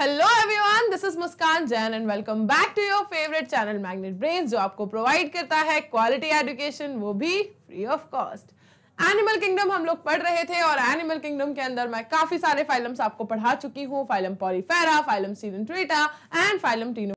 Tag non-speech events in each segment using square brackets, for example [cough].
Hello everyone this is Muskan Jain and welcome back to your favourite channel magnet brain जो आपको provide करता है quality education वो भी free of cost animal kingdom हम लोग पढ़ रहे थे और एनिमल किंगडम के अंदर मैं काफी सारे फाइलम्स आपको पढ़ा चुकी हूँ phylum porifera phylum coelenterata and phylum टीनो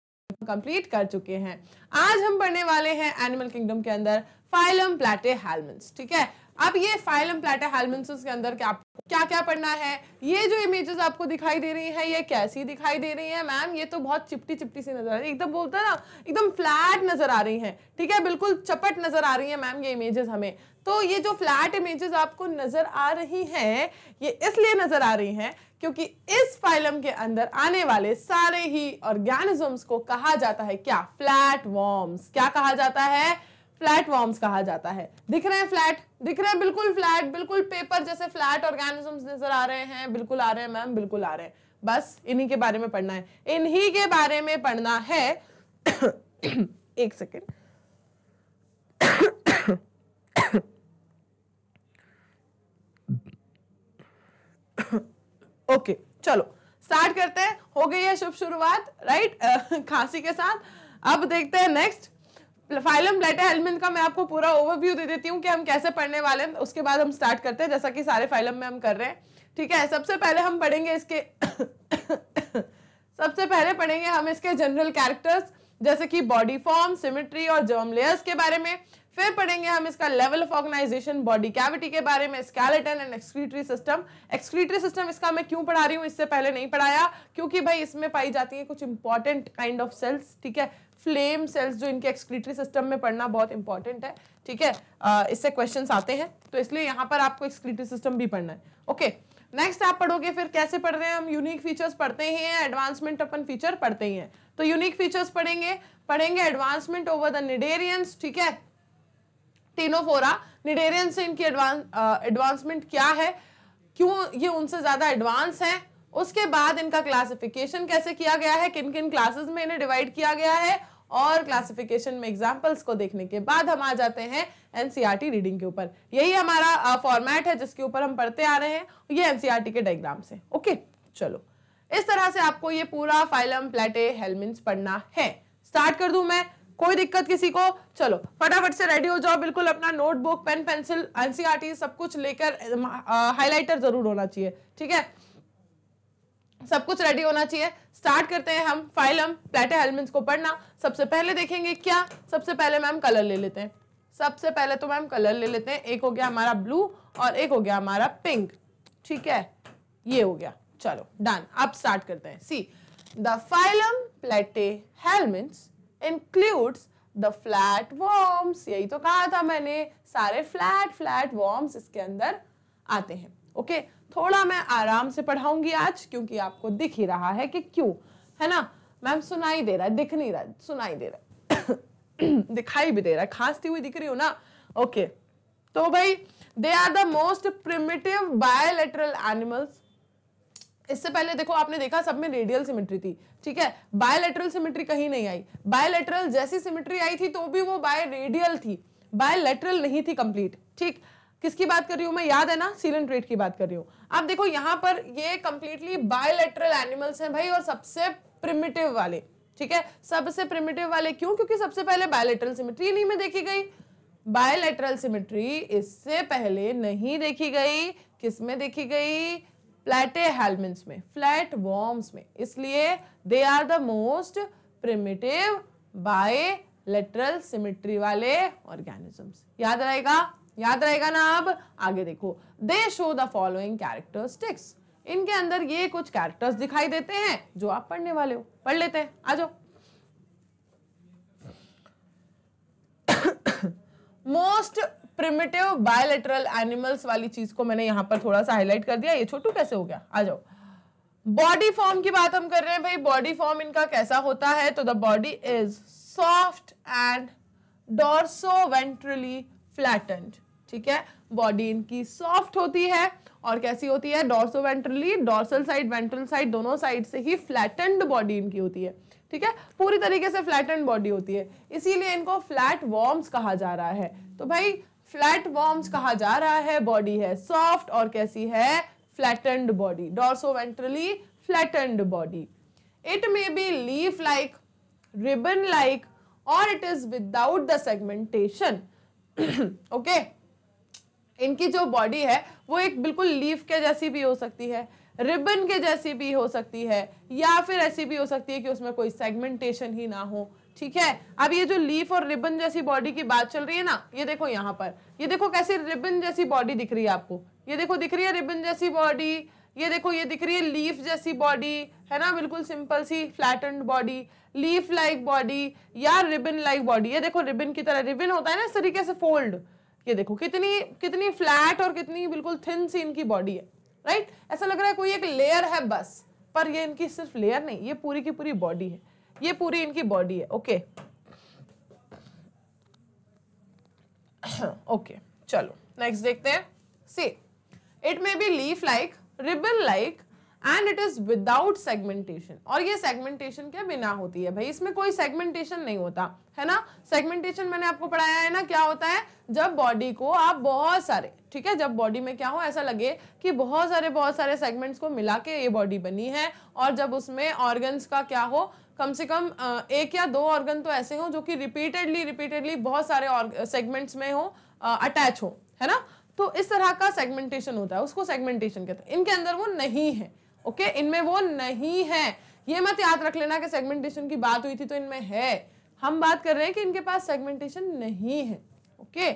कंप्लीट कर चुके हैं आज हम पढ़ने वाले हैं एनिमल किंगडम के अंदर फाइलम प्लेटे हेलमेंट्स ठीक है अब ये फाइलम प्लेटे हेलमेंट्स के अंदर क्या क्या क्या पढ़ना है ये जो इमेजेस आपको दिखाई दे रही हैं ये कैसी दिखाई दे रही हैं मैम ये तो बहुत चिपटी चिपटी सी नजर आ रही है एकदम बोलता है ना एकदम फ्लैट नजर आ रही हैं ठीक है बिल्कुल चपट नजर आ रही है मैम ये इमेजेस हमें तो ये जो फ्लैट इमेजेस आपको नजर आ रही हैं ये इसलिए नजर आ रही हैं क्योंकि इस फाइलम के अंदर आने वाले सारे ही ऑर्गेनिजम्स को कहा जाता है क्या फ्लैट वॉर्म्स क्या कहा जाता है फ्लैट वॉर्म्स कहा जाता है दिख रहे हैं फ्लैट दिख रहे हैं बिल्कुल फ्लैट बिल्कुल पेपर जैसे फ्लैट ऑर्गेनिजम्स नजर आ रहे हैं बिल्कुल आ रहे हैं मैम बिल्कुल आ रहे हैं बस इन्हीं के बारे में पढ़ना है इन्हीं के बारे में पढ़ना है [coughs] एक सेकेंड ओके [coughs] चलो स्टार्ट करते हैं हो गई है शुभ शुरुआत राइट [laughs] खांसी के साथ अब देखते हैं नेक्स्ट फाइलम ब्लैटर हेलमेंट का मैं आपको पूरा ओवरव्यू दे देती हूँ कि हम कैसे पढ़ने वाले हैं उसके बाद हम स्टार्ट करते हैं जैसा कि सारे फाइलम में हम कर रहे हैं ठीक है सबसे पहले हम पढ़ेंगे इसके सबसे पहले पढ़ेंगे हम इसके जनरल कैरेक्टर्स जैसे कि बॉडी फॉर्म सिमेट्री और जर्म लेयर्स के बारे में फिर पढ़ेंगे हम इसका level of organisation body cavity के बारे में skeleton and excretory system excretory system इसका मैं क्यों पढ़ा रही हूँ इससे पहले नहीं पढ़ाया क्योंकि भाई इसमें पाई जाती है कुछ इंपॉर्टेंट काइंड ऑफ सेल्स ठीक है फ्लेम सेल्स जो इनके एक्सक्रीटरी सिस्टम में पढ़ना बहुत इंपॉर्टेंट है ठीक है uh, इससे क्वेश्चंस आते हैं तो इसलिए यहाँ पर आपको एक्सक्रीटरी सिस्टम भी पढ़ना है ओके okay. नेक्स्ट आप पढ़ोगे फिर कैसे पढ़ रहे हैं हम यूनिक फीचर्स पढ़ते ही हैं एडवांसमेंट अपन फीचर पढ़ते ही हैं तो यूनिक फीचर्स पढ़ेंगे पढ़ेंगे एडवांसमेंट ओवर द निडेरियंस ठीक है टीनोफोरा निडेरियन से इनकी एडवांसमेंट क्या है क्यों ये उनसे ज़्यादा एडवांस है उसके बाद इनका क्लासिफिकेशन कैसे किया गया है किन किन क्लासेस में इन्हें डिवाइड किया गया है और क्लासिफिकेशन में एग्जाम्पल्स को देखने के बाद हम आ जाते हैं एनसीआर रीडिंग e के ऊपर यही हमारा फॉर्मेट है जिसके ऊपर हम पढ़ते आ रहे हैं ये एनसीईआरटी e के डायग्राम से ओके चलो इस तरह से आपको ये पूरा फाइलम प्लेटे हेलमिंस पढ़ना है स्टार्ट कर दू मैं कोई दिक्कत किसी को चलो फटाफट से रेडी हो जाओ बिल्कुल अपना नोटबुक पेन पेंसिल एनसीईआरटी सब कुछ लेकर हाईलाइटर जरूर होना चाहिए ठीक है सब कुछ रेडी होना चाहिए स्टार्ट करते हैं हम फाइलम प्लेटे हेलमेंट्स को पढ़ना सबसे पहले देखेंगे क्या सबसे पहले मैम कलर ले लेते हैं सबसे पहले तो मैम कलर ले लेते हैं एक हो गया हमारा ब्लू और एक हो गया हमारा पिंक ठीक है ये हो गया चलो डन अब स्टार्ट करते हैं see the phylum platyhelminthes includes the flat worms यही तो कहा था मैंने सारे फ्लैट फ्लैट वॉर्म्स इसके अंदर आते हैं ओके थोड़ा मैं आराम से पढ़ाऊंगी आज क्योंकि आपको दिख ही रहा है कि क्यों है ना मैम सुनाई दे रहा है दिख नहीं रहा सुनाई दे रहा [coughs] दिखाई भी दे रहा है खांसती हुई दिख रही हूं ना ओके तो भाई they are the most primitive bilateral animals इससे पहले देखो आपने देखा सब में रेडियल सिमेट्री थी ठीक है बायोलेटरल सिमेट्री कहीं नहीं आई बायोलेटरल जैसी सिमेट्री आई थी तो भी वो बाय रेडियल थी बायोलेटरल नहीं थी कंप्लीट ठीक किसकी बात कर रही हूँ मैं याद है ना सीलन ट्रेड की बात कर रही हूँ आप देखो यहाँ पर ये कम्प्लीटली बायोलेट्रल एनिमल्स हैं भाई और सबसे प्रिमिटिव वाले ठीक है सबसे प्रिमिटिव वाले क्यों क्योंकि सबसे पहले बायोलेट्रल सिमिट्री नहीं में देखी गई बायोलेट्रल सिमिट्री इससे पहले नहीं देखी गई किस में देखी गई प्लेटे हेलमेंट्स में फ्लैट वॉर्म्स में इसलिए they are the most primitive bilateral symmetry वाले ऑर्गेनिजम्स याद रहेगा याद रहेगा ना अब आगे देखो they show the following characteristics इनके अंदर ये कुछ कैरेक्टर्स दिखाई देते हैं जो आप पढ़ने वाले हो पढ़ लेते हैं आ जाओ मोस्ट प्रिमिटिव बायोलेटरल एनिमल्स वाली चीज को मैंने यहां पर थोड़ा सा हाईलाइट कर दिया ये छोटू कैसे हो गया आ जाओ बॉडी फॉर्म की बात हम कर रहे हैं भाई बॉडी फॉर्म इनका कैसा होता है तो the body is soft and dorsoventrally flattened ठीक है बॉडी इनकी सॉफ्ट होती है और कैसी होती है dorsoventrally dorsal side ventral side दोनों साइड से ही फ्लैटेंड बॉडी इनकी होती है ठीक है पूरी तरीके से फ्लैटेंड बॉडी होती है इसीलिए इनको फ्लैट वॉर्म्स कहा जा रहा है तो भाई फ्लैट वॉर्म्स कहा जा रहा है बॉडी है सॉफ्ट और कैसी है flattened body dorsoventrally flattened body it may be leaf like ribbon like और it is without the segmentation okay इनकी जो बॉडी है वो एक बिल्कुल लीफ के जैसी भी हो सकती है रिबन के जैसी भी हो सकती है या फिर ऐसी भी हो सकती है कि उसमें कोई सेगमेंटेशन ही ना हो ठीक है अब ये जो लीफ और रिबन जैसी बॉडी की बात चल रही है ना ये देखो यहाँ पर ये देखो कैसे रिबन जैसी बॉडी दिख रही है आपको ये देखो दिख रही है रिबन जैसी बॉडी ये देखो ये दिख रही है लीफ जैसी बॉडी है ना बिल्कुल सिंपल सी flat body leaf like body या रिबन लाइक बॉडी ये देखो रिबन की तरह रिबन होता है ना इस तरीके से फोल्ड ये देखो कितनी कितनी फ्लैट और कितनी बिल्कुल थिन सी इनकी बॉडी है राइट ऐसा लग रहा है कोई एक लेयर है बस पर ये इनकी सिर्फ लेयर नहीं ये पूरी की पूरी बॉडी है ये पूरी इनकी बॉडी है ओके ओके [clears throat] चलो नेक्स्ट देखते हैं see it may be leaf like ribbon like and it is without segmentation और ये सेगमेंटेशन के बिना होती है भाई इसमें कोई सेगमेंटेशन नहीं होता है ना सेगमेंटेशन मैंने आपको पढ़ाया है ना क्या होता है जब बॉडी को आप बहुत सारे ठीक है जब बॉडी में क्या हो ऐसा लगे कि बहुत सारे बहुत सारे सेगमेंट्स को मिला के ये बॉडी बनी है और जब उसमें ऑर्गन्स का क्या हो कम से कम एक या दो ऑर्गन तो ऐसे हों जो कि रिपीटेडली रिपीटेडली बहुत सारे सेगमेंट्स में हो अटैच हो है ना तो इस तरह का सेगमेंटेशन होता है उसको सेगमेंटेशन कहते हैं इनके अंदर वो नहीं है ओके इनमें वो नहीं है ये मत याद रख लेना कि सेगमेंटेशन की बात हुई थी तो इनमें है हम बात कर रहे हैं कि इनके पास सेगमेंटेशन नहीं है ओके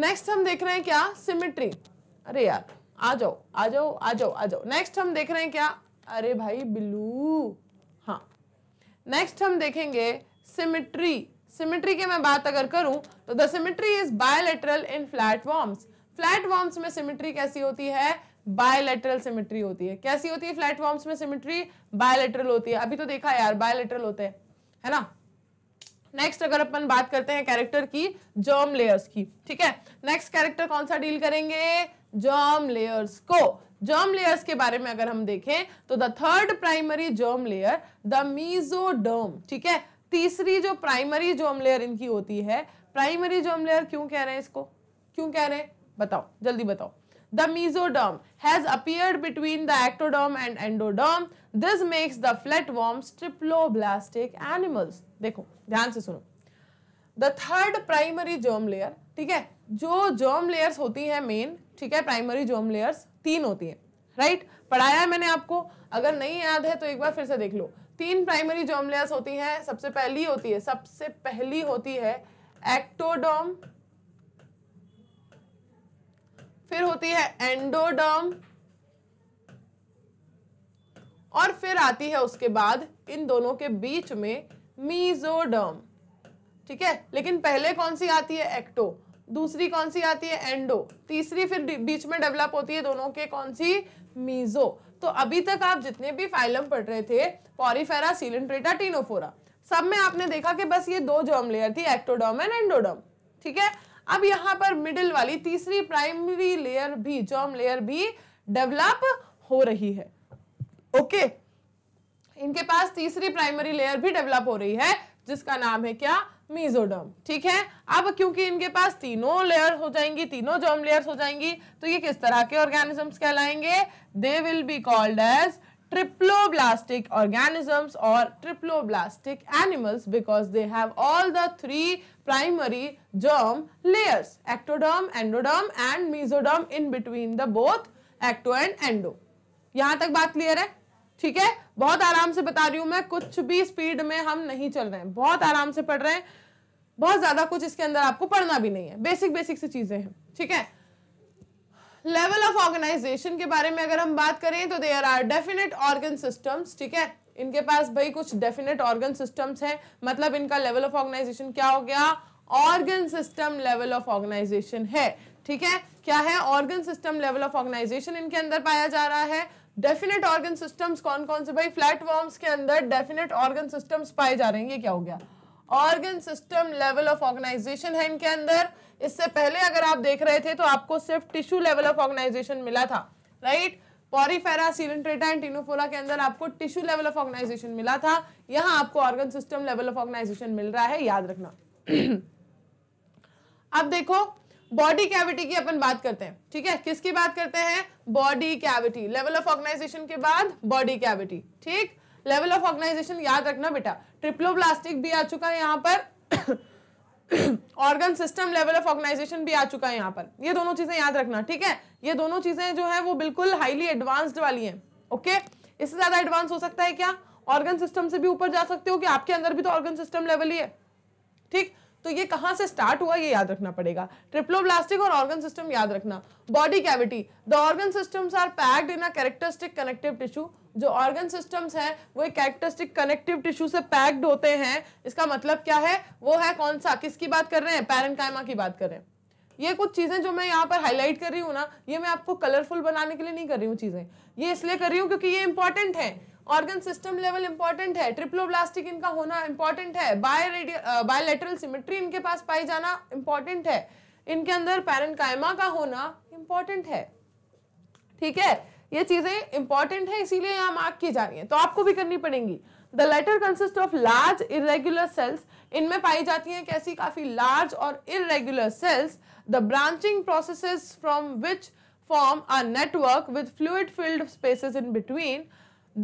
नेक्स्ट हम देख रहे हैं क्या सिमेट्री अरे यार आ जाओ आ जाओ आ जाओ आ जाओ नेक्स्ट हम देख रहे हैं क्या अरे भाई बिलू हाँ नेक्स्ट हम देखेंगे सिमेट्री सिमेट्री की मैं बात अगर करूं तो the symmetry is bilateral in flat worms flat worms में सिमेट्री कैसी होती है बायोलेटरल सिमिट्री होती है कैसी होती है फ्लैट फॉर्म्स में सिमिट्री बायोलेटरल होती है अभी तो देखा यार बायोलेटरल होते हैं है ना नेक्स्ट अगर अपन बात करते हैं कैरेक्टर की जर्म लेयर्स की ठीक है नेक्स्ट कैरेक्टर कौन सा डील करेंगे जर्म लेयर्स को जर्म लेयर्स के बारे में अगर हम देखें तो the third primary germ layer the mesoderm ठीक है तीसरी जो प्राइमरी जर्म लेयर इनकी होती है प्राइमरी जर्म लेयर क्यों कह रहे हैं इसको क्यों कह रहे हैं बताओ जल्दी बताओ The mesoderm has appeared between the ectoderm and endoderm. This makes the flatworms triploblastic animals. देखो ध्यान से सुनो the third primary germ layer ठीक है जो जर्म लेयर्स होती हैं मेन ठीक है प्राइमरी जर्म लेयर्स तीन होती हैं राइट right? पढ़ाया है मैंने आपको अगर नहीं याद है तो एक बार फिर से देख लो तीन प्राइमरी जर्म लेयर्स होती हैं सबसे पहली होती है सबसे पहली होती है एक्टोडोम फिर होती है एंडोडर्म और फिर आती है उसके बाद इन दोनों के बीच में मीजोडर्म ठीक है लेकिन पहले कौन सी आती है एक्टो दूसरी कौन सी आती है एंडो तीसरी फिर बीच में डेवलप होती है दोनों के कौन सी मीजो तो अभी तक आप जितने भी फाइलम पढ़ रहे थे पॉरीफेरा सीलेंट्रेटा टीनोफोरा सब में आपने देखा कि बस ये दो जर्म लेयर थी एक्टोडर्म एंड एंडोडर्म ठीक है अब यहाँ पर मिडिल वाली तीसरी प्राइमरी लेयर भी जॉम लेयर भी डेवलप हो रही है ओके okay. इनके पास तीसरी प्राइमरी लेयर भी डेवलप हो रही है जिसका नाम है क्या मीजोडर्म ठीक है अब क्योंकि इनके पास तीनों लेयर हो जाएंगी तीनों जर्म लेयर्स हो जाएंगी तो ये किस तरह के ऑर्गेनिजम्स कहलाएंगे they will be called as triploblastic organisms or triploblastic animals because they have all the three primary germ layers ectoderm, endoderm and mesoderm in between the both ecto and endo. यहाँ तक बात clear है ठीक है बहुत आराम से बता रही हूँ मैं कुछ भी स्पीड में हम नहीं चल रहे हैं बहुत आराम से पढ़ रहे हैं बहुत ज़्यादा कुछ इसके अंदर आपको पढ़ना भी नहीं है बेसिक बेसिक सी चीज़ें हैं ठीक है लेवल ऑफ ऑर्गेनाइजेशन के बारे में अगर हम बात करें तो there are definite organ systems ठीक है इनके पास भाई कुछ डेफिनेट ऑर्गन सिस्टम्स है मतलब इनका लेवल ऑफ ऑर्गेनाइजेशन क्या हो गया organ system level of organisation है ठीक है क्या है organ system level of organisation इनके अंदर पाया जा रहा है डेफिनेट ऑर्गन सिस्टम्स कौन कौन से भाई फ्लैट के अंदर डेफिनेट ऑर्गन सिस्टम्स पाए जा रहे हैं ये क्या हो गया organ system level of organisation है इनके अंदर इससे पहले अगर आप देख रहे थे तो आपको सिर्फ टिश्यू लेवल ऑफ ऑर्गेनाइजेशन मिला था right porifera coelenterata and ctenophora के अंदर आपको टिश्यू लेवल ऑफ ऑर्गेनाइजेशन मिला था यहां आपको organ system level of organisation मिल रहा है याद रखना [clears throat] अब देखो बॉडी कैविटी की अपन बात करते हैं ठीक है किसकी बात करते हैं body cavity level of organisation के बाद बॉडी कैविटी ठीक लेवल ऑफ ऑर्गेनाइजेशन याद रखना बेटा ट्रिप्लोब्लास्टिक भी आ चुका है यहाँ पर organ system level of organisation भी आ चुका है यहाँ पर ये दोनों चीजें याद रखना ठीक है ये दोनों चीजें जो है वो बिल्कुल हाईली एडवांस्ड वाली हैं ओके इससे ज्यादा एडवांस हो सकता है क्या ऑर्गन सिस्टम से भी ऊपर जा सकते हो कि आपके अंदर भी तो ऑर्गन सिस्टम लेवल ही है ठीक तो ये कहाँ से स्टार्ट हुआ ये याद रखना पड़ेगा ट्रिप्लोब्लास्टिक और ऑर्गन सिस्टम याद रखना body cavity the organ systems are packed in a characteristic connective tissue जो ऑर्गन सिस्टम्स हैं वो एक कैरेक्टरिस्टिक कनेक्टिव टिश्यू से पैक्ड होते हैं इसका मतलब क्या है वो है कौन सा किसकी बात कर रहे हैं पैरनकाइमा की बात कर रहे हैं ये कुछ चीज़ें जो मैं यहाँ पर हाईलाइट कर रही हूँ ना ये मैं आपको कलरफुल बनाने के लिए नहीं कर रही हूँ चीज़ें ये इसलिए कर रही हूँ क्योंकि ये इंपॉर्टेंट है ऑर्गन सिस्टम लेवल इंपॉर्टेंट है ट्रिप्लोब्लास्टिक इनका होना इंपॉर्टेंट है बायोलेटरल सिमेट्री इनके पास पाई जाना इंपॉर्टेंट है इनके अंदर पैरनकाइमा का होना इंपॉर्टेंट है ठीक है ये चीज़ें इंपॉर्टेंट है इसीलिए यहां मार्क की जा रही है तो आपको भी करनी पड़ेगी the latter consist of large irregular cells इनमें पाई जाती हैं कैसी काफ़ी लार्ज और irregular cells the branching process from which form a network with fluid filled spaces in between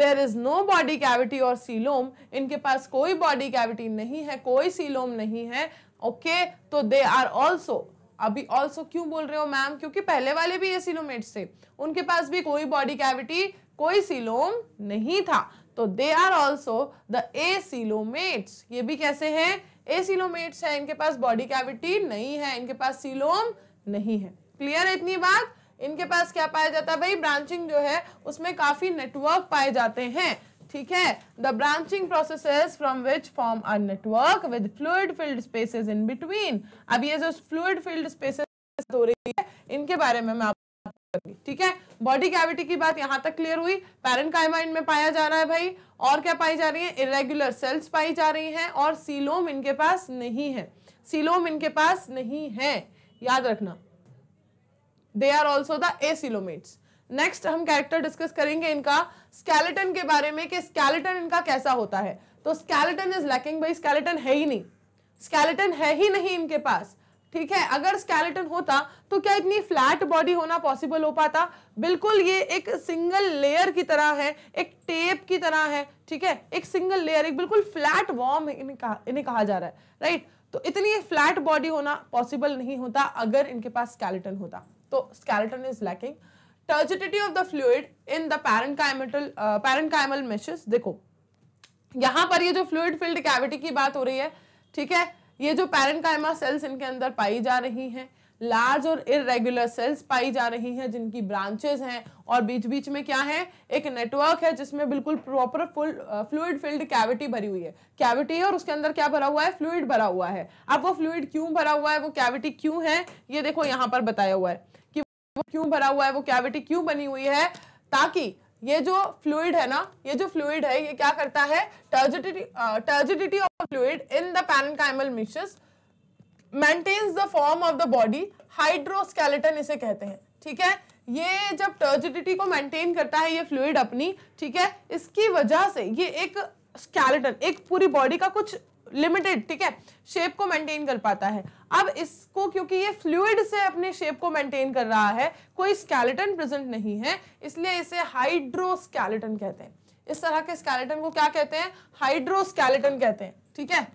there is no body cavity और सीलोम इनके पास कोई बॉडी कैविटी नहीं है कोई सीलोम नहीं है ओके okay? तो दे आर ऑल्सो अभी ऑल्सो क्यों बोल रहे हो मैम क्योंकि पहले वाले भी ये सिलोमेट्स थे उनके पास भी कोई बॉडी कैविटी कोई सिलोम नहीं था तो they are also the acoelomates ये भी कैसे हैं ए सिलोमेट्स है इनके पास बॉडी कैविटी नहीं है इनके पास सिलोम नहीं है क्लियर है इतनी बात इनके पास क्या पाया जाता है भाई ब्रांचिंग जो है उसमें काफ़ी नेटवर्क पाए जाते हैं ठीक है the branching process from which form a network with fluid filled spaces in between अब ये जो फ्लूड फील्ड स्पेसेस हो रही है इनके बारे में मैं ठीक है बॉडी कैविटी की बात यहां तक क्लियर हुई पैरन कायमा इनमें पाया जा रहा है भाई और क्या पाई जा रही है इरेग्युलर सेल्स पाई जा रही हैं और सीलोम इनके पास नहीं है सीलोम इनके पास नहीं है याद रखना they are also the acoelomates next हम कैरेक्टर डिस्कस करेंगे इनका स्केलेटन के बारे में कि स्केलेटन इनका कैसा होता है तो स्केलेटन इज लैकिंग भाई स्केलेटन है ही नहीं स्केलेटन है ही नहीं इनके पास ठीक है अगर स्केलेटन होता तो क्या इतनी फ्लैट बॉडी होना पॉसिबल हो पाता बिल्कुल ये एक सिंगल लेयर की तरह है एक टेप की तरह है ठीक है एक सिंगल लेयर एक बिल्कुल फ्लैट वॉर्म इन्हें कहा इन्हें कहा जा रहा है राइट तो इतनी फ्लैट बॉडी होना पॉसिबल नहीं होता अगर इनके पास स्केलेटन होता तो skeleton is lacking turgidity of the fluid in the parenchymatal parenchymal meshes देखो यहाँ पर ये जो फ्लूड फिल्ड कैविटी की बात हो रही है ठीक है ये जो पैरेंकाइमा सेल्स इनके अंदर पाई जा रही हैं लार्ज और इरेगुलर सेल्स पाई जा रही हैं जिनकी ब्रांचेस हैं और बीच बीच में क्या है एक नेटवर्क है जिसमें बिल्कुल proper full fluid filled cavity भरी हुई है कैविटी है और उसके अंदर क्या भरा हुआ है फ्लूड भरा हुआ है अब वो फ्लूड क्यों भरा हुआ है वो कैविटी क्यों है ये देखो यहाँ पर बताया हुआ है वो क्यों भरा हुआ है वो कैविटी क्यों बनी हुई है ताकि ये जो फ्लूड है ना ये जो फ्लूड है ये क्या करता है turgidity of fluid in the parenchymal meshes maintains the form of the body hydroskeleton इसे कहते हैं ठीक है ये जब टर्जिडिटी को मेंटेन करता है ये फ्लूड अपनी ठीक है इसकी वजह से ये एक स्केलेटन एक पूरी बॉडी का कुछ लिमिटेड ठीक है शेप को मेंटेन कर पाता है अब इसको क्योंकि ये फ्लूड से अपने शेप को मेंटेन कर रहा है कोई स्केलेटन प्रेजेंट नहीं है इसलिए इसे हाइड्रोस्केलेटन कहते हैं इस तरह के स्केलेटन को क्या कहते हैं हाइड्रोस्केलेटन कहते हैं ठीक है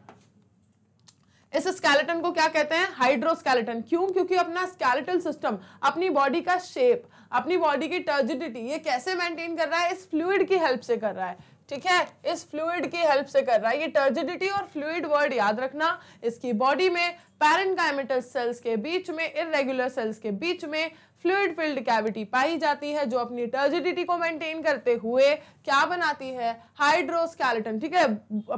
इस स्केलेटन को क्या कहते हैं हाइड्रोस्केलेटन क्यों क्योंकि अपना स्केलेटल सिस्टम अपनी बॉडी का शेप अपनी बॉडी की टर्जिडिटी ये कैसे मेंटेन कर रहा है इस फ्लूड की हेल्प से कर रहा है ठीक है इस फ्लूड की हेल्प से कर रहा है ये टर्जिडिटी और फ्लूड वर्ड याद रखना इसकी बॉडी में पैरेंकाइमेटस सेल्स के बीच में इरेगुलर सेल्स के बीच में फ्लूड फिल्ड कैविटी पाई जाती है जो अपनी टर्जिडिटी को मेंटेन करते हुए क्या बनाती है हाइड्रोस्कैलेटन ठीक है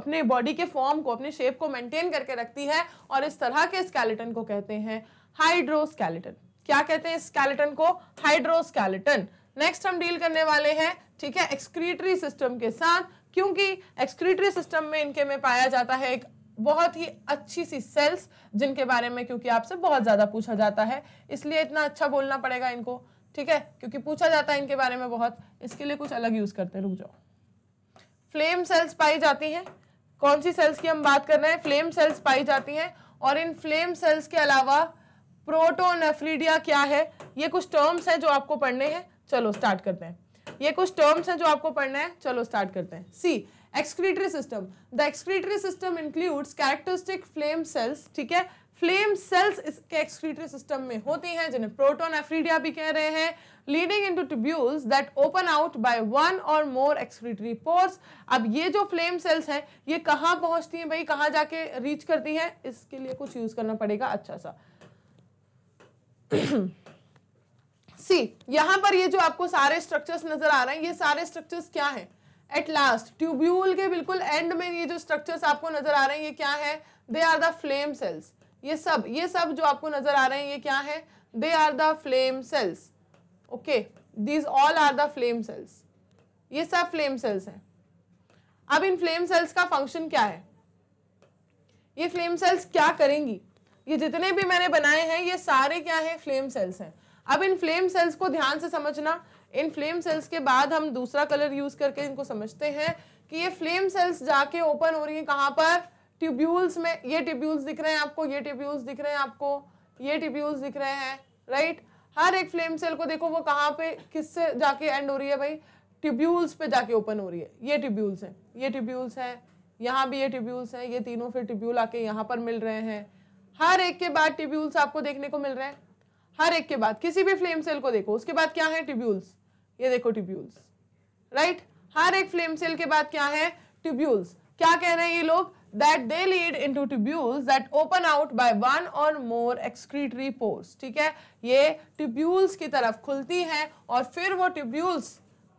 अपने बॉडी के फॉर्म को अपने शेप को मेंटेन करके रखती है और इस तरह के स्केलेटन को कहते हैं हाइड्रोस्केलेटन क्या कहते हैं स्केलेटन को हाइड्रोस्केलेटन नेक्स्ट हम डील करने वाले हैं ठीक है एक्सक्रीटरी सिस्टम के साथ क्योंकि एक्सक्रीटरी सिस्टम में इनके में पाया जाता है एक बहुत ही अच्छी सी सेल्स जिनके बारे में क्योंकि आपसे बहुत ज़्यादा पूछा जाता है इसलिए इतना अच्छा बोलना पड़ेगा इनको ठीक है क्योंकि पूछा जाता है इनके बारे में बहुत इसके लिए कुछ अलग यूज़ करते हैं रुक जाओ फ्लेम सेल्स पाई जाती हैं कौन सी सेल्स की हम बात कर रहे हैं फ्लेम सेल्स पाई जाती हैं और इन फ्लेम सेल्स के अलावा प्रोटोनेफ्रीडिया क्या है ये कुछ टर्म्स हैं जो आपको पढ़ने हैं चलो स्टार्ट करते हैं ये कुछ टर्म्स हैं जो आपको पढ़ना है चलो स्टार्ट करते हैं see excretory system the excretory system includes characteristic flame cells ठीक है फ्लेम सेल्स इसके एक्सक्रीटरी सिस्टम में होती हैं जिन्हें प्रोटोन एफ्रीडिया भी कह रहे हैं leading into tubules that open out by one or more excretory pores अब ये जो फ्लेम सेल्स हैं ये कहाँ पहुँचती हैं भाई कहाँ जाके रीच करती हैं इसके लिए कुछ यूज़ करना पड़ेगा अच्छा सा [clears throat] सी यहां पर ये जो आपको सारे स्ट्रक्चर्स नजर आ रहे हैं ये सारे स्ट्रक्चर्स क्या हैं एट लास्ट ट्यूब्यूल के बिल्कुल एंड में ये जो स्ट्रक्चर्स आपको नजर आ रहे हैं ये क्या है they are the flame cells ये सब ये सब जो आपको नजर आ रहे हैं ये क्या है they are the flame cells okay these all are the flame cells ये सब फ्लेम सेल्स हैं अब इन फ्लेम सेल्स का फंक्शन क्या है ये फ्लेम सेल्स क्या करेंगी ये जितने भी मैंने बनाए हैं ये सारे क्या है फ्लेम सेल्स हैं अब इन फ्लेम सेल्स को ध्यान से समझना इन फ्लेम सेल्स के बाद हम दूसरा कलर यूज करके इनको समझते हैं कि ये फ्लेम सेल्स जाके ओपन हो रही है कहाँ पर ट्यूब्यूल्स में ये ट्यूब्यूल्स दिख रहे हैं आपको ये ट्यूब्यूल्स दिख रहे हैं आपको ये ट्यूब्यूल्स दिख रहे हैं राइट हर एक फ्लेम सेल को देखो वो कहाँ पे किससे जाके एंड हो रही है भाई ट्यूब्यूल्स पे जाके ओपन हो रही है ये ट्यूब्यूल्स हैं ये ट्यूब्यूल्स हैं यहाँ भी ये ट्यूब्यूल्स हैं ये तीनों फिर ट्यूब्यूल आके यहाँ पर मिल रहे हैं हर एक के बाद ट्यूब्यूल्स आपको देखने को मिल रहे हैं हर एक के बाद किसी भी फ्लेम सेल को देखो उसके बाद क्या है ट्यूब्यूल्स ये देखो ट्यूब्यूल्स राइट हर एक फ्लेम सेल के बाद क्या है ट्यूब्यूल्स क्या कह रहे हैं ये लोग they lead into tubules that open out by one or more excretory pores ठीक है ये ट्यूब्यूल्स की तरफ खुलती हैं और फिर वो ट्यूब्यूल्स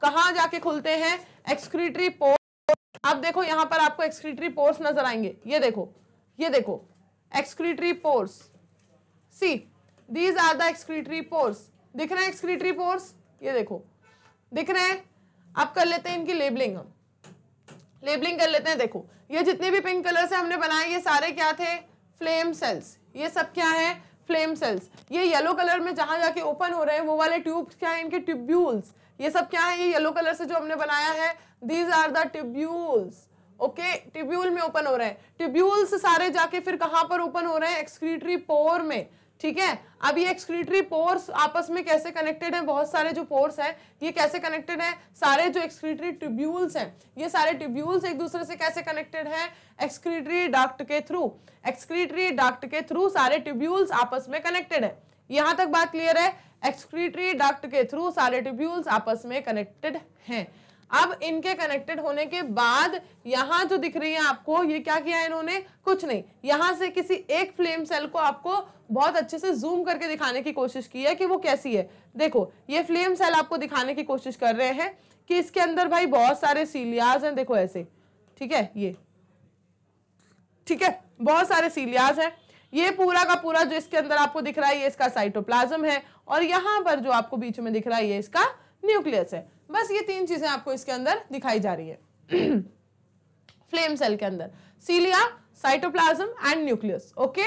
कहाँ जाके खुलते हैं एक्सक्रीटरी पोर्स अब देखो यहाँ पर आपको एक्सक्रीटरी पोर्स नजर आएंगे ये देखो ये देखो excretory pores see these are the excretory pores दिख रहे हैं एक्सक्रीटरी पोर्स ये देखो दिख रहे हैं अब कर लेते हैं इनकी लेबलिंग हम लेबलिंग कर लेते हैं देखो ये जितने भी पिंक कलर से हमने बनाए ये सारे क्या थे फ्लेम सेल्स ये सब क्या है फ्लेम सेल्स ये येलो कलर में जहां जाके ओपन हो रहे हैं वो वाले ट्यूब्स क्या है इनके ट्यूब्यूल्स ये सब क्या है ये येलो कलर से जो हमने बनाया है these are the tubules okay tubule में ओपन हो रहे हैं ट्यूब्यूल्स सारे जाके फिर कहां पर ओपन हो रहे हैं एक्सक्रीटरी पोर में ठीक है अब ये एक्सक्रीटरी पोर्स आपस में कैसे कनेक्टेड है बहुत सारे जो पोर्स है ये कैसे कनेक्टेड है सारे जो एक्सक्रीटरी ट्यूब्यूल्स हैं ये सारे ट्यूब्यूल्स एक दूसरे से कैसे कनेक्टेड है एक्सक्रीटरी डाक्ट के थ्रू एक्सक्रीटरी डाक्ट के थ्रू सारे ट्यूब्यूल्स आपस में कनेक्टेड है यहाँ तक बात क्लियर है एक्सक्रीटरी डाक्ट के थ्रू सारे ट्यूब्यूल्स आपस में कनेक्टेड हैं अब इनके कनेक्टेड होने के बाद यहां जो दिख रही है आपको ये क्या किया है इन्होंने कुछ नहीं यहां से किसी एक फ्लेम सेल को आपको बहुत अच्छे से जूम करके दिखाने की कोशिश की है कि वो कैसी है देखो ये फ्लेम सेल आपको दिखाने की कोशिश कर रहे हैं कि इसके अंदर भाई बहुत सारे सीलियाज हैं देखो ऐसे ठीक है ये ठीक है बहुत सारे सीलियाज हैं ये पूरा का पूरा जो इसके अंदर आपको दिख रहा है ये इसका साइटोप्लाज्म है और यहां पर जो आपको बीच में दिख रहा है ये इसका न्यूक्लियस है बस ये तीन चीजें आपको इसके अंदर दिखाई जा रही है फ्लेम सेल के अंदर cilia cytoplasm and nucleus okay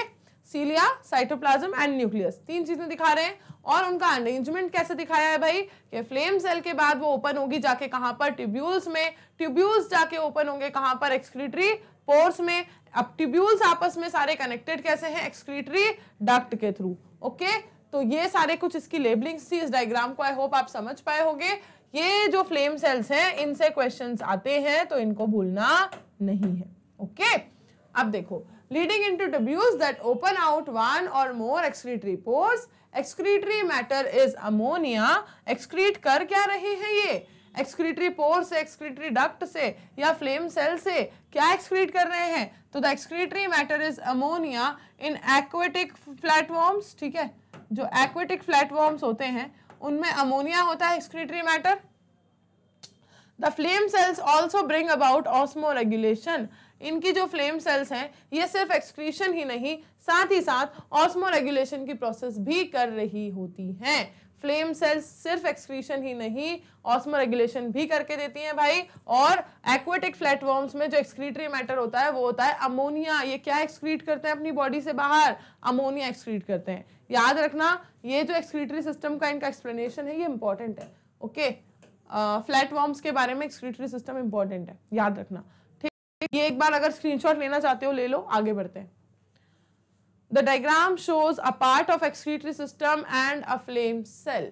cilia cytoplasm and nucleus तीन चीजें दिखा रहे हैं और उनका अरेंजमेंट कैसे दिखाया है भाई कि फ्लेम सेल के बाद वो ओपन होगी जाके कहां पर ट्यूब्यूल्स में ट्यूब्यूल्स जाके ओपन होंगे कहां पर एक्सक्रीटरी पोर्स में अब ट्यूब्यूल्स आपस में सारे कनेक्टेड कैसे हैं एक्सक्रीटरी डक्ट के थ्रू ओके तो ये सारे कुछ इसकी लेबलिंग्स थी इस डायग्राम को आई होप आप समझ पाए होंगे ये जो फ्लेम सेल्स हैं इनसे क्वेश्चंस आते हैं तो इनको भूलना नहीं है ओके अब देखो leading into tubules that open out one or more excretory pores excretory matter is ammonia excrete कर क्या रहे हैं ये एक्सक्रीटरी पोर से एक्सक्रीटरी डक्ट से या फ्लेम सेल से क्या एक्सक्रीट कर रहे हैं तो the excretory matter is ammonia in aquatic flatworms ठीक है जो एक्वेटिक फ्लैटवॉर्म्स होते हैं उनमें अमोनिया होता है excretory matter the flame cells also bring about osmoregulation इनकी जो फ्लेम सेल्स हैं ये सिर्फ एक्सक्रीशन ही नहीं साथ ही साथ ऑस्मो रेगुलेशन की प्रोसेस भी कर रही होती हैं फ्लेम सेल्स सिर्फ एक्सक्रीशन ही नहीं ऑस्मो रेगुलेशन भी करके देती हैं भाई और एक्वेटिक फ्लैटवॉर्म्स में जो एक्सक्रीटरी मैटर होता है वो होता है अमोनिया ये क्या एक्सक्रीट करते हैं अपनी बॉडी से बाहर अमोनिया एक्सक्रीट करते हैं याद रखना ये जो एक्सक्रीटरी सिस्टम का इनका एक्सप्लेनेशन है ये इंपॉर्टेंट है ओके फ्लैट वॉर्म्स के बारे में एक्सक्रीटरी सिस्टम इंपॉर्टेंट है याद रखना ठीक ये एक बार अगर स्क्रीनशॉट लेना चाहते हो ले लो आगे बढ़ते हैं The diagram shows a part of excretory system and a flame cell.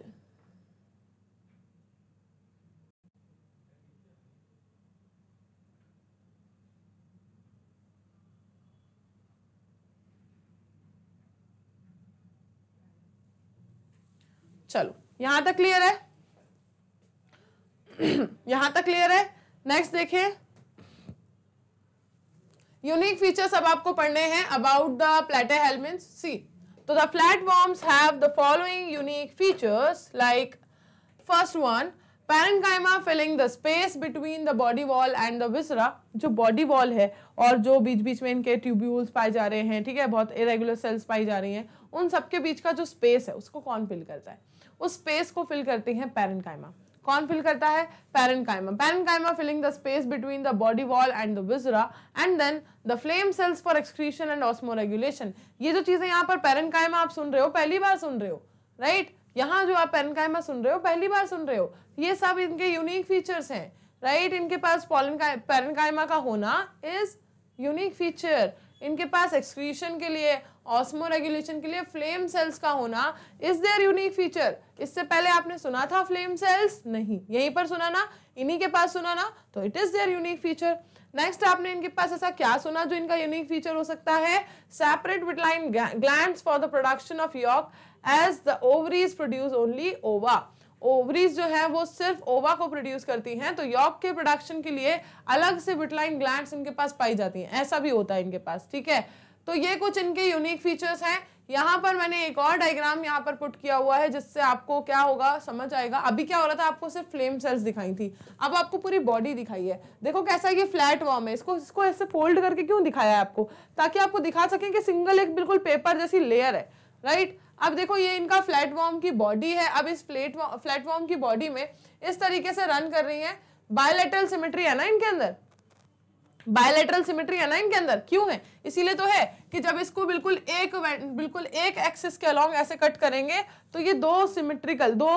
चलो यहां तक क्लियर है [clears throat] यहां तक क्लियर है नेक्स्ट देखिए यूनिक फीचर्स अब आपको पढ़ने हैं about the Platyhelminthes see तो the flat worms have the following unique features like first one parenchyma filling the space between the body wall and the viscera जो body wall है और जो बीच बीच में इनके ट्यूब्यूल्स पाए जा रहे हैं ठीक है बहुत इरेगुलर सेल्स पाई जा रही हैं उन सबके बीच का जो स्पेस है उसको कौन फिल करता है उस स्पेस को फिल करती हैं पेरेंकाइमा कौन फिल करता है parenchyma parenchyma filling the space between the body wall and the viscera and then the flame cells for excretion and regulation ये जो चीज़ें यहाँ पर पेरेंकाइमा आप सुन रहे हो पहली बार सुन रहे हो राइट right? यहाँ जो आप पेरेंकाइमा सुन रहे हो पहली बार सुन रहे हो ये सब इनके यूनिक फीचर्स हैं राइट इनके पास पॉलनका पेरेंकाइमा का होना इज़ यूनिक फीचर इनके पास एक्सक्रीशन के लिए ऑस्मो रेगुलेशन के लिए फ्लेम सेल्स का होना इज देयर यूनिक फीचर इससे पहले आपने सुना था फ्लेम सेल्स नहीं यहीं पर सुना ना इन्हीं के पास सुना ना तो it is their unique feature next आपने इनके पास ऐसा क्या सुना जो इनका यूनिक फीचर हो सकता है separate vitelline gland for the production of yolk as the ovaries produce only ova ovaries जो है वो सिर्फ ओवा को प्रोड्यूस करती हैं तो यॉक के प्रोडक्शन के लिए अलग से विटलाइन ग्लैंड इनके पास पाई जाती हैं ऐसा भी होता है इनके पास ठीक है तो ये कुछ इनके यूनिक फीचर्स हैं यहाँ पर मैंने एक और डायग्राम यहाँ पर पुट किया हुआ है जिससे आपको क्या होगा समझ आएगा अभी क्या हो रहा था आपको सिर्फ फ्लेम सेल्स दिखाई थी अब आपको पूरी बॉडी दिखाई है देखो कैसा ये फ्लैट वॉर्म है इसको इसको ऐसे फोल्ड करके क्यों दिखाया है आपको ताकि आपको दिखा सकें कि सिंगल एक बिल्कुल पेपर जैसी लेयर है राइट अब देखो ये इनका फ्लैट वॉर्म की बॉडी है अब इस फ्लेट फ्लैट वॉर्म की बॉडी में इस तरीके से रन कर रही है बायोलेटरल सिमेट्री है ना इनके अंदर बायोलेटरल सिमेट्री है ना इनके अंदर क्यों है इसीलिए तो है कि जब इसको बिल्कुल एक बिल्कुल एक एक्सिस के अलॉन्ग ऐसे कट करेंगे तो ये दो सिमेट्रिकल दो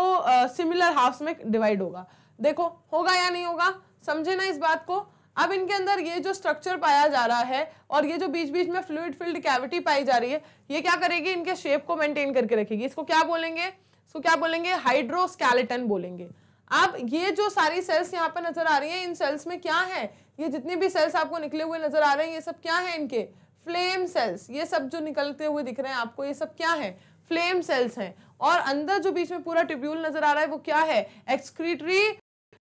सिमिलर हाफ्स में डिवाइड होगा देखो होगा या नहीं होगा समझे ना इस बात को अब इनके अंदर ये जो स्ट्रक्चर पाया जा रहा है और ये जो बीच बीच में फ्लूड फिल्ड कैविटी पाई जा रही है ये क्या करेगी इनके शेप को मेंटेन करके रखेगी इसको क्या बोलेंगे इसको क्या बोलेंगे हाइड्रोस्केलेटन बोलेंगे अब ये जो सारी सेल्स यहाँ पर नजर आ रही है इन सेल्स में क्या है ये जितने भी सेल्स आपको निकले हुए नजर आ रहे हैं ये सब क्या है इनके फ्लेम सेल्स ये सब जो निकलते हुए दिख रहे हैं आपको ये सब क्या है फ्लेम सेल्स हैं और अंदर जो बीच में पूरा ट्रिब्यूल नजर आ रहा है वो क्या है एक्सक्रीटरी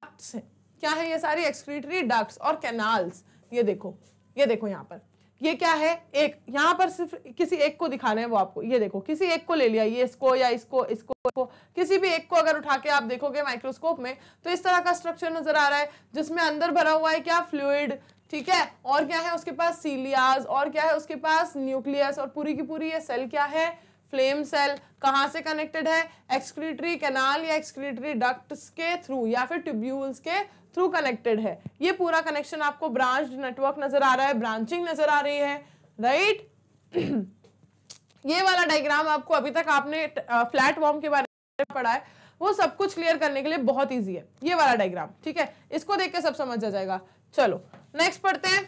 क्या है ये सारी एक्सक्रीटरी डक्ट और कैनाल्स ये देखो ये देखो यहाँ पर ये क्या है एक यहाँ पर सिर्फ किसी एक को दिखाना है वो आपको ये देखो किसी एक को ले लिया ये इसको या इसको इसको इसको किसी भी एक को अगर उठा के आप देखोगे माइक्रोस्कोप में तो इस तरह का स्ट्रक्चर नजर आ रहा है जिसमें अंदर भरा हुआ है क्या फ्लूड ठीक है और क्या है उसके पास सीलियाज और क्या है उसके पास न्यूक्लियस और पूरी की पूरी ये सेल क्या है फ्लेम सेल कहाँ से कनेक्टेड है एक्सक्रीटरी कैनाल या एक्सक्रीटरी डक्ट्स के थ्रू या फिर ट्यूब्यूल्स के थ्रू कनेक्टेड है ये पूरा कनेक्शन आपको ब्रांच नेटवर्क नजर आ रहा है ब्रांचिंग नजर आ रही है राइट [clears throat] ये वाला डायग्राम आपको अभी तक आपने फ्लैट वॉर्म के बारे में पढ़ा है वो सब कुछ क्लियर करने के लिए बहुत ईजी है ये वाला डायग्राम ठीक है इसको देख के सब समझ आ जाएगा चलो नेक्स्ट पढ़ते हैं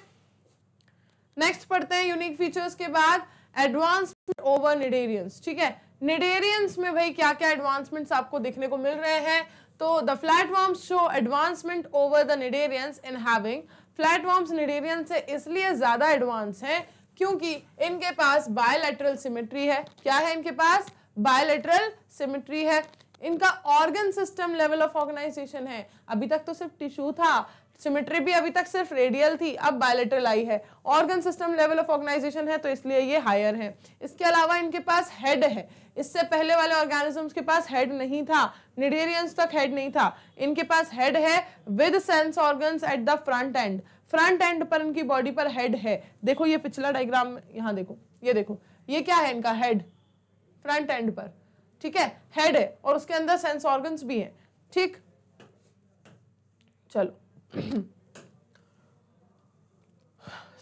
नेक्स्ट पढ़ते हैं यूनिक फीचर्स के बाद एडवांसमेंट ओवर निडेरियंस ठीक है निडेरियंस में भाई क्या क्या एडवांसमेंट्स आपको देखने को मिल रहे हैं तो the flat flatworms show advancement over the cnidarians in having flat worms cnidarians से इसलिए ज़्यादा एडवांस है क्योंकि इनके पास बायोलेट्रल सिमेट्री है क्या है इनके पास बायोलेट्रल सिमेट्री है इनका organ system level of organisation है अभी तक तो सिर्फ टिश्यू था सिमेट्री भी अभी तक सिर्फ रेडियल थी अब बायोलेट्रल आई है organ system level of organisation है तो इसलिए ये हायर है इसके अलावा इनके पास हेड है इससे पहले वाले ऑर्गेनिजम्स के पास हेड नहीं था निडेरियंस तक हेड नहीं था इनके पास हेड है with sense organs at the front end front end पर इनकी बॉडी पर हेड है देखो ये पिछला डायग्राम यहाँ देखो ये देखो ये क्या है इनका हेड फ्रंट एंड पर ठीक है हेड है और उसके अंदर सेंस ऑर्गन्स भी हैं ठीक चलो [coughs]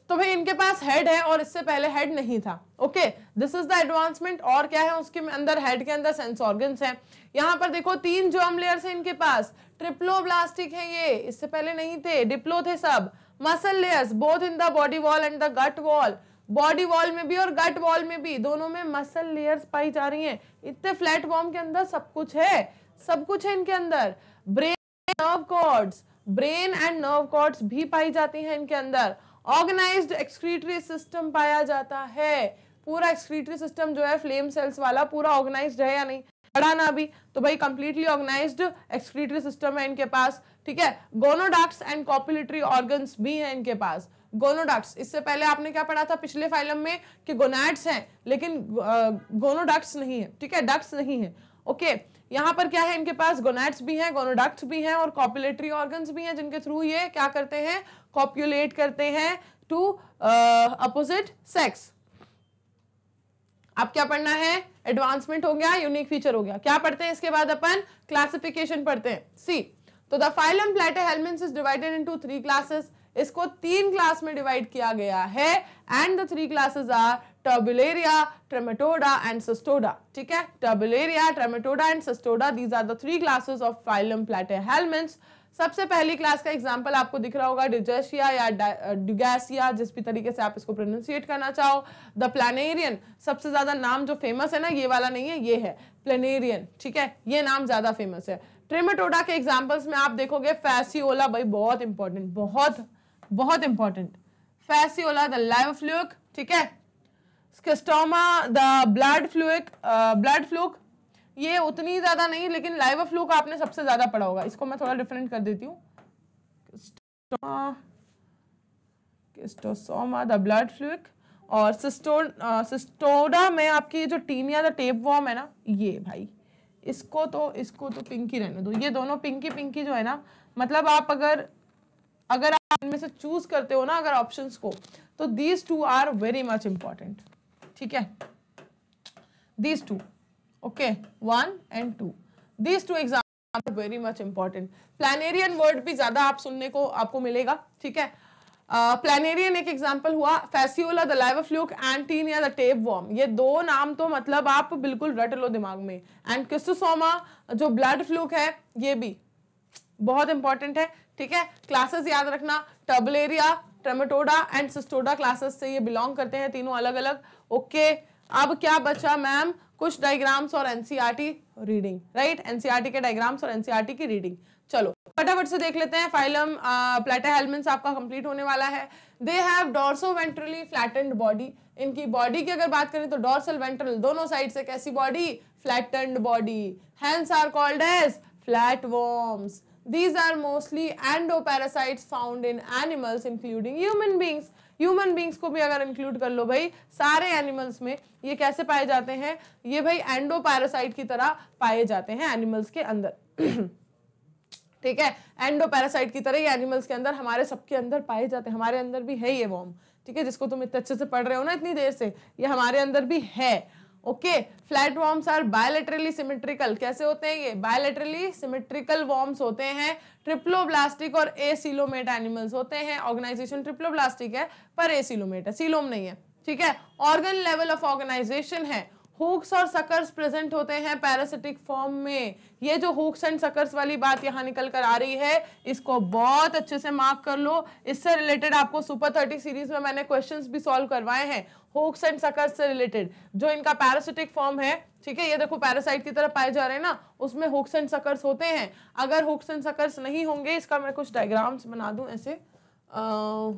तो भाई इनके पास हेड है और इससे पहले हेड नहीं था okay this is the advancement और क्या है उसके अंदर हेड के अंदर सेंस ऑर्गन्स हैं यहाँ पर देखो तीन जर्म लेयर्स हैं इनके पास ट्रिप्लोब्लास्टिक है ये इससे पहले नहीं थे डिप्लो थे सब muscle layers both in the body wall and the gut wall body wall में भी और गट वॉल में भी दोनों में मसल लेयर्स पाई जा रही हैं इतने फ्लैट फॉर्म के अंदर सब कुछ है सब कुछ है इनके अंदर brain nerve cords brain and nerve cords भी पाई जाती हैं इनके अंदर ऑर्गेनाइज्ड एक्सक्रीटरी सिस्टम पाया जाता है पूरा एक्सक्रीटरी सिस्टम जो है फ्लेम सेल्स वाला पूरा ऑर्गेनाइज्ड है या नहीं बड़ा ना भी तो भाई कंप्लीटली ऑर्गेनाइज्ड एक्सक्रीटरी सिस्टम है इनके पास ठीक है गोनोडाक्ट्स एंड कॉपुलेटरी ऑर्गन्स भी हैं इनके पास गोनोडक्ट्स इससे पहले आपने क्या पढ़ा था पिछले फाइलम में कि गोनाड्स हैं लेकिन गोनोडक्ट्स नहीं है ठीक है डक्ट्स नहीं है ओके यहाँ पर क्या है इनके पास गोनेट्स भी हैं गोनोडक्ट्स भी हैं और कॉपुलेटरी ऑर्गन्स भी हैं जिनके थ्रू ये क्या करते हैं कॉप्यूलेट करते हैं टू अपोजिट सेक्स अब क्या पढ़ना है एडवांसमेंट हो गया यूनिक फीचर हो गया क्या पढ़ते हैं इसके बाद अपन क्लासिफिकेशन पढ़ते हैं सी तो the phylum Platyhelminthes is divided in three classes इसको तीन क्लास में डिवाइड किया गया है and the three classes are Turbellaria Trematoda and Cestoda ठीक है Turbellaria Trematoda and Cestoda these are the three classes of phylum Platyhelminthes सबसे पहली क्लास का एग्जाम्पल आपको दिख रहा होगा डिजेशिया या डिगैसिया uh, जिस भी तरीके से आप इसको प्रोनाउंसिएट करना चाहो द प्लानेरियन सबसे ज़्यादा नाम जो फेमस है ना ये वाला नहीं है ये है प्लेनेरियन ठीक है ये नाम ज़्यादा फेमस है ट्रेमेटोडा के एग्जाम्पल्स में आप देखोगे फैसियोला भाई बहुत इंपॉर्टेंट बहुत बहुत important Fasciola the liver fluke ठीक है Schistosoma the blood fluke blood fluke ये उतनी ज़्यादा नहीं लेकिन लाइव फ्लूक आपने सबसे ज़्यादा पढ़ा होगा इसको मैं थोड़ा डिफरेंट कर देती हूँ द ब्लड फ्लूक और सिस्टो सिस्टोडा uh, में आपकी जो टीनिया द टेप वॉम है ना ये भाई इसको तो इसको तो पिंकी रहने दो ये दोनों पिंकी पिंकी जो है ना मतलब आप अगर अगर आप इनमें से चूज करते हो ना अगर ऑप्शंस को तो these two are very much important ठीक है these two okay one and two these two exam very much important important word भी ज्यादा आप सुनने को आपको मिलेगा ठीक है प्लानेरियन uh, एक एग्जाम्पल हुआ फैसियोला द लाइव फ्लूक एंटीन या द टेप वॉर्म ये दो नाम तो मतलब आप बिल्कुल रट लो दिमाग में एंड क्रिस्टोसोमा जो ब्लड फ्लूक है ये भी बहुत इंपॉर्टेंट है ठीक है क्लासेस याद रखना Turbellaria Trematoda and Cestoda classes से ये बिलोंग करते हैं तीनों अलग अलग ओके okay. अब क्या बचा मैम कुछ डायग्राम्स और एनसीईआरटी रीडिंग राइट एनसीईआरटी के डायग्राम्स और एनसीईआरटी e की रीडिंग चलो फटाफट से देख लेते हैं फाइलम प्लेटाहेलमेंस आपका कंप्लीट होने वाला है they have dorsoventrally flattened body इनकी बॉडी की अगर बात करें तो डॉर्सल वेंट्रल दोनों साइड से कैसी body flattened body hence are called as flat worms These are mostly endoparasites found in animals including human beings. Human beings को भी अगर इंक्लूड कर लो भाई सारे एनिमल्स में ये कैसे पाए जाते हैं ये भाई एंडो पैरासाइट की तरह पाए जाते हैं एनिमल्स के अंदर [clears throat] ठीक है एंडो पैरासाइट की तरह ये एनिमल्स के अंदर हमारे सबके अंदर पाए जाते हैं हमारे अंदर भी है ये वॉम ठीक है जिसको तुम इतने अच्छे से पढ़ रहे हो ना इतनी देर से ये हमारे अंदर भी है okay flat worms are bilaterally symmetrical कैसे होते हैं ये बायोलेटरली सिमेट्रिकल वॉर्म्स होते हैं ट्रिप्लोब्लास्टिक और एसिलोमेट एनिमल्स होते हैं ऑर्गेनाइजेशन ट्रिप्लोब्लास्टिक है पर एसिलोमेट है सिलोम नहीं है ठीक है ऑर्गन लेवल ऑफ ऑर्गेनाइजेशन है हुक्स और सकर्स प्रेजेंट होते हैं पैरासिटिक फॉर्म में ये जो हुक्स एंड सकर्स वाली बात यहाँ निकल कर आ रही है इसको बहुत अच्छे से मार्क कर लो इससे रिलेटेड आपको सुपर थर्टी सीरीज में मैंने क्वेश्चंस भी सॉल्व करवाए हैं हुक्स एंड सकर्स से रिलेटेड जो इनका पैरासिटिक फॉर्म है ठीक है ये देखो पैरासाइट की तरह पाए जा रहे हैं ना उसमें हुक्स एंड सकर्स होते हैं अगर हुक्स एंड सकर्स नहीं होंगे इसका मैं कुछ डायग्राम्स बना दूँ ऐसे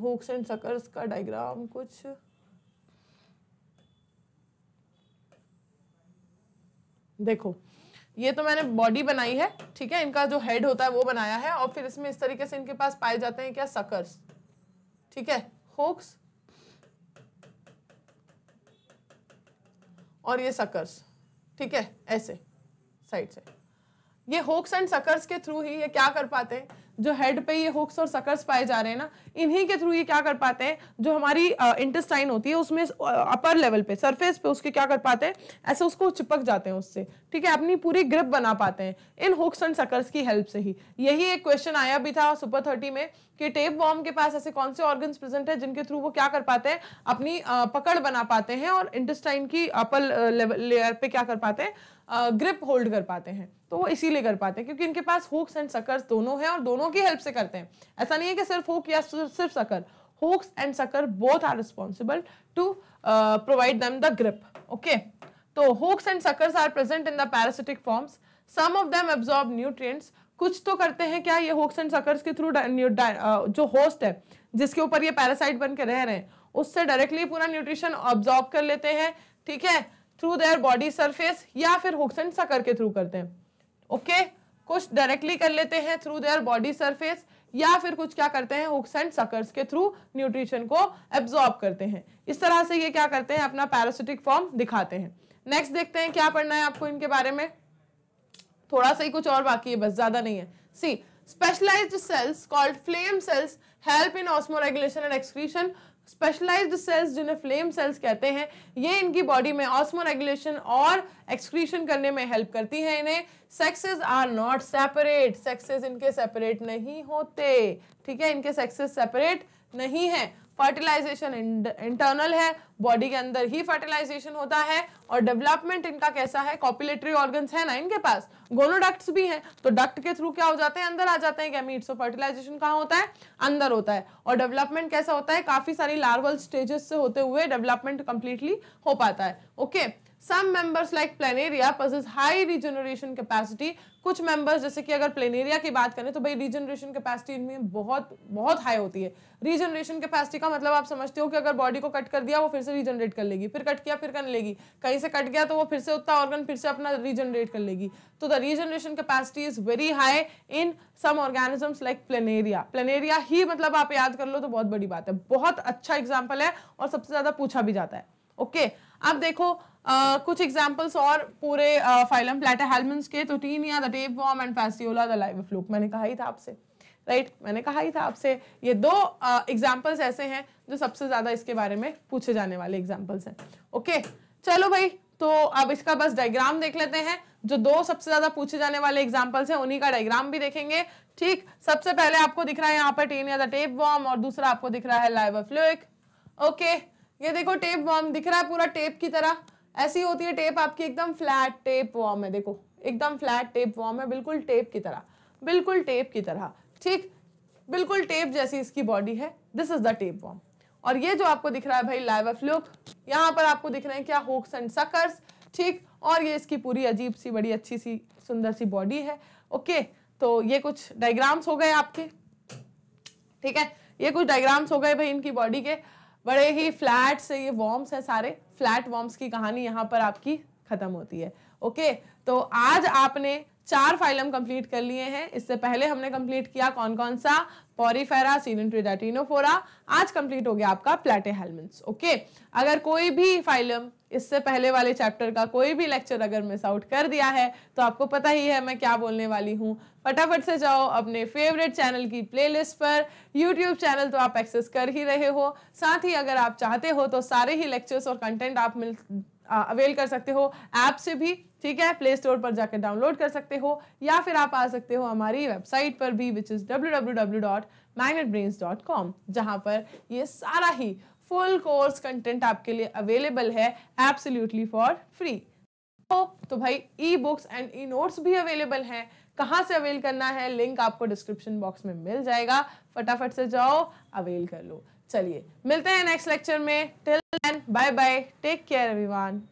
हुक्स एंड सकर्स का डायग्राम कुछ देखो ये तो मैंने बॉडी बनाई है ठीक है इनका जो हेड होता है वो बनाया है और फिर इसमें इस तरीके से इनके पास पाए जाते हैं क्या सकर्स ठीक है होक्स और ये सकर्स ठीक है ऐसे साइड से ये होक्स एंड सकर्स के थ्रू ही ये क्या कर पाते हैं जो हेड पे ये हुक्स और सकर्स पाए जा रहे हैं ना इन्हीं के थ्रू ये क्या कर पाते हैं जो हमारी इंटेस्टाइन होती है उसमें अपर लेवल पे सरफेस पे उसके क्या कर पाते हैं ऐसे उसको चिपक जाते हैं उससे ठीक है अपनी पूरी ग्रिप बना पाते हैं इन हुक्स एंड सकर्स की हेल्प से ही यही एक क्वेश्चन आया भी था सुपर थर्टी में कि टेप बॉम के पास ऐसे कौन से ऑर्गन प्रेजेंट है जिनके थ्रू वो क्या कर पाते हैं अपनी पकड़ बना पाते हैं और इंटेस्टाइन की अपर लेयर पे क्या कर पाते हैं ग्रिप होल्ड कर पाते हैं तो वो इसीलिए कर पाते हैं क्योंकि इनके पास होक्स एंड सकर्स दोनों हैं और दोनों की हेल्प से करते हैं ऐसा नहीं है कि सिर्फ होक या सिर्फ sucker hooks and sucker both are responsible to provide provide the grip okay तो hooks and and are present in in the parasitic forms some of them कुछ तो करते हैं क्या ये होक्स एंड सकर्स के थ्रू जो होस्ट है जिसके ऊपर ये पैरासाइट बन के रह रहे हैं उससे डायरेक्टली पूरा न्यूट्रिशन ऑब्जॉर्ब कर लेते हैं ठीक है थ्रू देयर बॉडी सरफेस या फिर हुक्स एंड सकर के थ्रू करते हैं ओके okay? कुछ डायरेक्टली कर लेते हैं थ्रू देयर बॉडी सरफेस या फिर कुछ क्या करते हैं हुक्स एंड सकर्स के थ्रू न्यूट्रिशन को एब्जॉर्ब करते हैं इस तरह से ये क्या करते हैं अपना पैरासिटिक फॉर्म दिखाते हैं नेक्स्ट देखते हैं क्या पढ़ना है आपको इनके बारे में थोड़ा सा ही कुछ और बाकी है बस ज़्यादा नहीं है see specialised cells called flame cells help in osmoregulation and excretion specialised cells जिन्हें फ्लेम सेल्स कहते हैं ये इनकी बॉडी में ऑस्मो रेगुलेशन और एक्सक्रीशन करने में हेल्प करती है इन्हें sexes are not separate sexes इनके सेपरेट नहीं होते ठीक है इनके सेक्सेस सेपरेट नहीं है फर्टिलाइजेशन इंटरनल है बॉडी के अंदर ही फर्टिलाइजेशन होता है और डेवलपमेंट इनका कैसा है कॉपुलेटरी ऑर्गन्स है ना इनके पास गोनोडक्ट्स भी हैं तो डक्ट के थ्रू क्या हो जाते हैं अंदर आ जाते हैं गैमीट्स और फर्टिलाइजेशन कहाँ होता है अंदर होता है और डेवलपमेंट कैसा होता है काफ़ी सारी लार्वल स्टेजेस से होते हुए डेवलपमेंट कंप्लीटली हो पाता है okay okay? Some members like Planaria possess high regeneration capacity कुछ मेंबर्स जैसे कि अगर प्लेनेरिया की बात करें तो भाई रीजनरेशन कैपेसिटी इनमें बहुत बहुत हाई होती है रीजनरेशन कैपेसिटी का मतलब आप समझते हो कि अगर बॉडी को कट कर दिया वो फिर से रीजनरेट कर लेगी फिर कट किया फिर कर लेगी कहीं से कट गया तो वो फिर से उतना ऑर्गन फिर से अपना रीजनरेट कर लेगी तो the regeneration capacity is very high in some organisms like Planaria Planaria ही मतलब आप याद कर लो तो बहुत बड़ी बात है बहुत अच्छा एग्जाम्पल है और सबसे ज़्यादा पूछा भी जाता है ओके okay, अब देखो कुछ एग्जांपल्स और पूरे फाइलम प्लेटाहेलमेंट्स के तो Taenia the tape worm and Fasciola the liver fluke मैंने कहा ही था आपसे राइट right? मैंने कहा ही था आपसे ये दो एग्जांपल्स uh, ऐसे हैं जो सबसे ज़्यादा इसके बारे में पूछे जाने वाले एग्जांपल्स हैं ओके okay, चलो भाई तो अब इसका बस डायग्राम देख लेते हैं जो दो सबसे ज़्यादा पूछे जाने वाले एग्जाम्पल्स हैं उन्हीं का डायग्राम भी देखेंगे ठीक सबसे पहले आपको दिख रहा है यहाँ पर टेन या द टेप वॉर्म और दूसरा आपको दिख रहा है लाइव फ्लूक ओके ये देखो टेप वॉर्म दिख रहा है पूरा टेप की तरह ऐसी होती है टेप आपकी एकदम फ्लैट टेप वॉर्म है देखो एकदम फ्लैट टेप वॉर्म है बिल्कुल टेप की तरह बिल्कुल टेप की तरह ठीक बिल्कुल टेप जैसी इसकी बॉडी है this is the tape worm और ये जो आपको दिख रहा है भाई लाइव ऑफ लुक यहाँ पर आपको दिख रहे हैं क्या होक्स एंड सकर्स ठीक और ये इसकी पूरी अजीब सी बड़ी अच्छी सी सुंदर सी बॉडी है ओके तो ये कुछ डायग्राम्स हो गए आपके ठीक है ये कुछ डायग्राम्स हो गए भाई इनकी बॉडी के बड़े ही फ्लैट से ये वॉर्म्स है सारे फ्लैट वॉर्म्स की कहानी यहाँ पर आपकी ख़त्म होती है ओके तो आज आपने चार फाइलम कंप्लीट कर लिए हैं इससे पहले हमने कंप्लीट किया कौन कौन सा पॉरीफेरा सीडेंट्रीडाटीनोफोरा आज कंप्लीट हो गया आपका प्लेटे हेलमेंट्स ओके अगर कोई भी फाइलम इससे पहले वाले चैप्टर का कोई भी लेक्चर अगर मिस आउट कर दिया है तो आपको पता ही है मैं क्या बोलने वाली हूँ फटाफट से जाओ अपने फेवरेट चैनल की प्लेलिस्ट पर यूट्यूब चैनल तो आप एक्सेस कर ही रहे हो साथ ही अगर आप चाहते हो तो सारे ही लेक्चर्स और कंटेंट आप मिल अवेल कर सकते हो ऐप से भी ठीक है प्ले स्टोर पर जाकर डाउनलोड कर सकते हो या फिर आप आ सकते हो हमारी वेबसाइट पर भी which is W W dot dot com पर ये सारा ही फुल कोर्स कंटेंट आपके लिए अवेलेबल है एब्सोल्युटली फॉर फ्री तो भाई e books and e notes भी अवेलेबल हैं कहाँ से अवेल करना है लिंक आपको डिस्क्रिप्शन बॉक्स में मिल जाएगा फटाफट से जाओ अवेल कर लो चलिए मिलते हैं नेक्स्ट लेक्चर में till then bye bye take care everyone